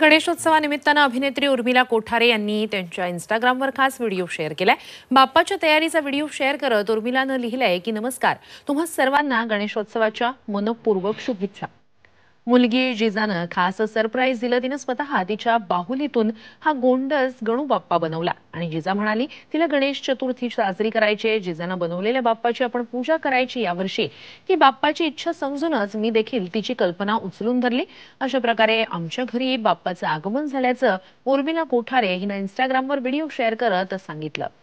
गणेशोत्सवानिमित्तानं अभिनेत्री उर्मिला कोठारे यांनी त्यांच्या इन्स्टाग्रामवर खास व्हिडिओ शेअर केलाय बाप्पाच्या तयारीचा व्हिडिओ शेअर करत उर्मिलानं लिहिलंय की नमस्कार तुम्हा सर्वांना गणेशोत्सवाच्या मनपूर्वक शुभेच्छा मुलगी जिजानं खास सरप्राईज दिलं तिनं स्वतः तिच्या बाहुलीतून हा गोंडस गणू बाप्पा बनवला आणि जिजा म्हणाली तिला गणेश चतुर्थी साजरी करायची जिजानं बनवलेल्या बाप्पाची आपण पूजा करायची यावर्षी की बाप्पाची इच्छा समजूनच मी देखील तिची कल्पना उचलून धरली अशा प्रकारे आमच्या घरी बाप्पाचं आगमन झाल्याचं उर्मिला कोठारे हिनं इंस्टाग्रामवर व्हिडिओ शेअर करत सांगितलं